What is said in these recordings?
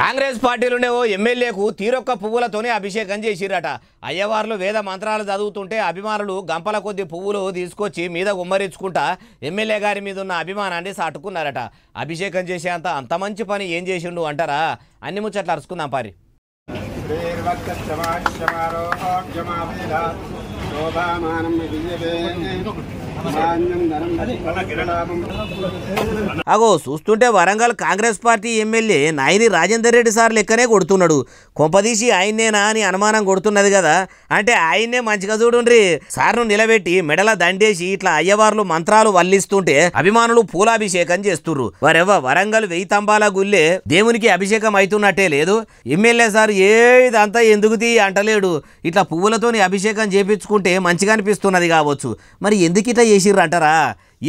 కాంగ్రెస్ పార్టీలోనే ఓ ఎమ్మెల్యేకు తీరొక్క పువ్వులతోనే అభిషేకం చేసిరట అయ్యవార్లు వేద మంత్రాలు చదువుతుంటే అభిమానులు గంపల కొద్ది పువ్వులు తీసుకొచ్చి మీద ఉమ్మరించుకుంటా ఎమ్మెల్యే గారి మీద ఉన్న అభిమానాన్ని సాటుకున్నారట అభిషేకం చేసే అంత మంచి పని ఏం చేసిండు అంటారా అన్ని ముచ్చట్లు అరుచుకుందాం పారి అగో చూస్తుంటే Warangal Congress party MLA Nayini Rajender Reddy sir లెక్కనే కొడుతున్నాడు కొంపదీసి ఆయన్నేనా అని అనుమానం కొడుతున్నది కదా అంటే ఆయన్నే మంచిగా చూడుండ్రి సార్ను నిలబెట్టి మెడల దండేసి ఇట్లా అయ్యవార్లు మంత్రాలు వల్లిస్తుంటే అభిమానులు పూలాభిషేకం చేస్తుర్రు వారెవ వరంగల్ వెయ్యి తంబాల గుల్లే దేవునికి అభిషేకం అవుతున్నట్టే లేదు ఎమ్మెల్యే సార్ ఏ ఇదంతా ఎందుకు తీ అంటలేడు ఇట్లా పువ్వులతోని అభిషేకం చేపించు రాసుకుంటే మంచిగా అనిపిస్తున్నది కావచ్చు మరి ఎందుకు ఇట్లా చేసిర్రు అంటారా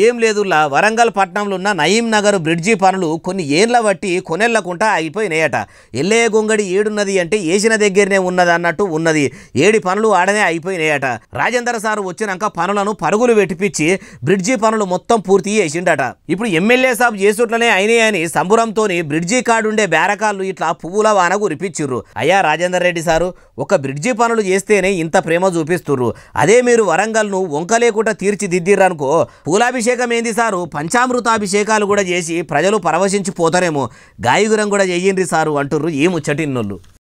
ఏం లేదు వరంగల్ పట్టణంలో ఉన్న నయీం నగర్ బ్రిడ్జి పనులు కొన్ని ఏండ్ల బట్టి కొనెళ్లకుంటా అయిపోయినాయట ఎల్లే గొంగడి ఏడున్నది అంటే ఏసిన దగ్గరనే ఉన్నది అన్నట్టు ఉన్నది ఏడి పనులు ఆడనే అయిపోయినాయట రాజేందర్ సార్ వచ్చినాక పనులను పరుగులు పెట్టిపించి బ్రిడ్జి పనులు మొత్తం పూర్తి చేసిండట ఇప్పుడు ఎమ్మెల్యే సాబ్ చేసుట్లనే అయినాయని సంబురంతో బ్రిడ్జి కాడుండే బేరకాళ్ళు ఇట్లా పువ్వుల వాన గురిపించుర్రు అయ్యా రాజేందర్ రెడ్డి సారు ఒక బ్రిడ్జి పనులు చేస్తేనే ఇంత ప్రేమ చూపిస్తుర్రు అదే మీరు వరంగల్ను వంకలేకుండా తీర్చిదిద్దిర్రనుకో పూలాభి రుద్రాభిషేకం ఏంది సారు పంచామృతాభిషేకాలు కూడా చేసి ప్రజలు పరవశించిపోతారేమో గాయగురం కూడా చేయండి సారు అంటుర్రు ఏ ముచ్చటిన్నోళ్ళు